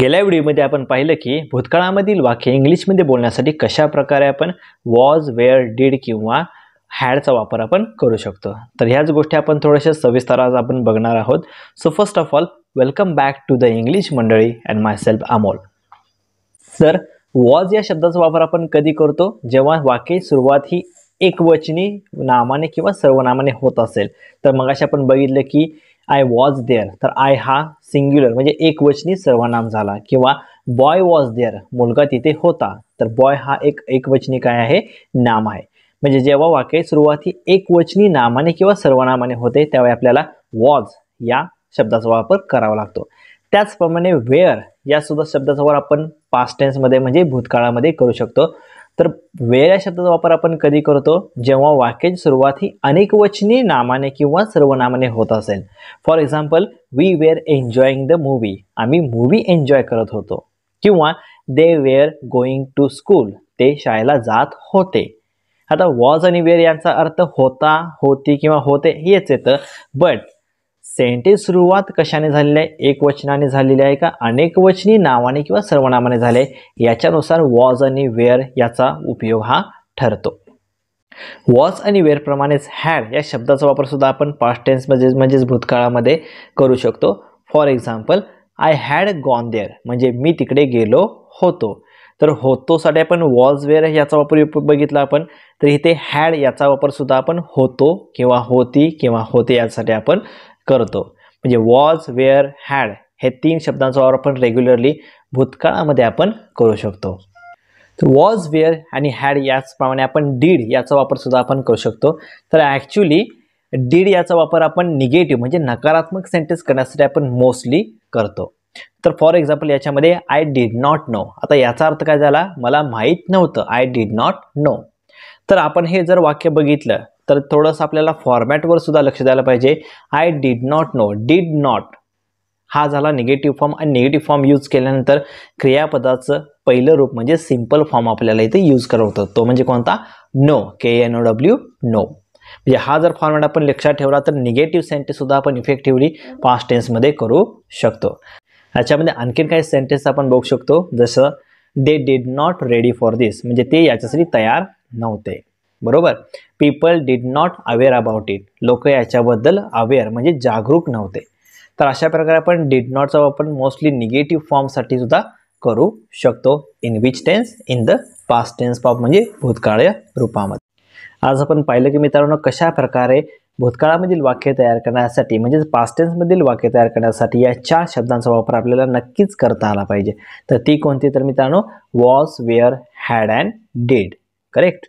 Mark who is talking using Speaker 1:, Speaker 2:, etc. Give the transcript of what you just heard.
Speaker 1: गेल्या व्हिडिओमध्ये आपण पाहिलं की भूतकाळामधील वाक्य इंग्लिशमध्ये बोलण्यासाठी कशा प्रकारे आपण वॉज वेअर डीड किंवा हॅडचा वापर आपण करू शकतो तर ह्याच गोष्टी आपण थोड्याशा सविस्तर आज आपण बघणार आहोत so first of all welcome back to the English मंडळी and myself Amol sir was या शब्दाचा वापर आपण कधी करतो जेव्हा वाक्य सुरुवात ही एकवचनी नामाने किंवा सर्वनामाने होत असेल तर मग आपण बघितलं की आय वॉज देअर तर आय हा सिंग्युलर म्हणजे एकवचनी सर्वनाम झाला किंवा बॉय वॉज देअर मुलगा तिथे होता तर बॉय हा एक एकवचनी काय आहे नाम आहे म्हणजे जेव्हा वाक्य सुरुवाती एकवचनी नामाने किंवा सर्वनामाने होते त्यावेळी आपल्याला वॉज या शब्दाचा वापर करावा लागतो त्याचप्रमाणे वेअर या सुद्धा शब्दाचा वापर आपण पास्ट टेन्समध्ये म्हणजे भूतकाळामध्ये करू शकतो तर वेळ या शब्दाचा वापर आपण कधी करतो जेव्हा वाक्याची सुरुवात ही अनेकवचनी नामाने किंवा सर्वनामाने होत असेल for example we were enjoying the movie आम्ही मूवी एन्जॉय करत होतो किंवा they were going to school ते शाळेला जात होते आता वॉज आणि वेअर यांचा अर्थ होता होती किंवा होते हेच येतं बट सेंटेन्स सुरुवात कशाने झालेली आहे एक वचनाने झालेली आहे का अनेक वचनी नावाने किंवा सर्वनामाने झाले याच्यानुसार वॉज आणि वेअर याचा उपयोग हा ठरतो वॉज आणि वेअरप्रमाणेच हॅड या शब्दाचा वापरसुद्धा आपण पास्ट टेन्समध्ये म्हणजेच भूतकाळामध्ये करू शकतो for example I had gone there म्हणजे मी तिकडे गेलो होतो तर होतोसाठी आपण वॉज वेअर याचा वापर बघितला आपण तर इथे हॅड याचा वापरसुद्धा आपण होतो किंवा होती किंवा होते यासाठी आपण करतो म्हणजे वॉज वेअर हॅड हे तीन शब्दांचा वापर आपण रेग्युलरली भूतकाळामध्ये आपण करू शकतो तर वॉज वेअर आणि हॅड याचप्रमाणे आपण डीड याचा वापरसुद्धा आपण करू शकतो तर ॲक्च्युली डीड याचा वापर आपण निगेटिव्ह म्हणजे नकारात्मक सेंटेन्स करण्यासाठी आपण मोस्टली करतो तर फॉर एक्झाम्पल याच्यामध्ये आय डीड नॉट नो आता याचा अर्थ काय झाला मला माहीत नव्हतं आय डीड नॉट नो तर आपण हे जर वाक्य बघितलं तर थोडंसं आपल्याला फॉर्मॅटवर सुद्धा लक्ष द्यायला पाहिजे I did not know did not हा झाला निगेटिव्ह फॉर्म आणि निगेटिव्ह फॉर्म यूज केल्यानंतर क्रियापदाचं पहिलं रूप म्हणजे सिम्पल फॉर्म आपल्याला इथे यूज करत तो म्हणजे कोणता know K N O W know म्हणजे हा जर फॉर्मॅट आपण लक्षात ठेवला तर निगेटिव्ह सेंटेन्ससुद्धा आपण इफेक्टिव्हली पास्ट टेन्समध्ये करू शकतो याच्यामध्ये आणखीन काही सेंटेन्स आपण बघू शकतो जसं they did not ready for this म्हणजे ते याच्यासाठी तयार नव्हते बरोबर people did not aware about it लोक याच्याबद्दल अवेअर म्हणजे जागरूक नव्हते तर अशा प्रकारे आपण डीड नॉटचा वापर मोस्टली निगेटिव्ह फॉर्मसाठी सुद्धा करू शकतो in which tense in the past tense फॉप म्हणजे भूतकाळ रूपामध्ये आज आपण पाहिलं की मित्रांनो कशा प्रकारे भूतकाळामधील वाक्य तयार करण्यासाठी म्हणजेच पास्ट टेन्समधील वाक्य तयार करण्यासाठी या चार शब्दांचा वापर आपल्याला नक्कीच करता आला पाहिजे तर ती कोणती तर मित्रांनो was were had and did correct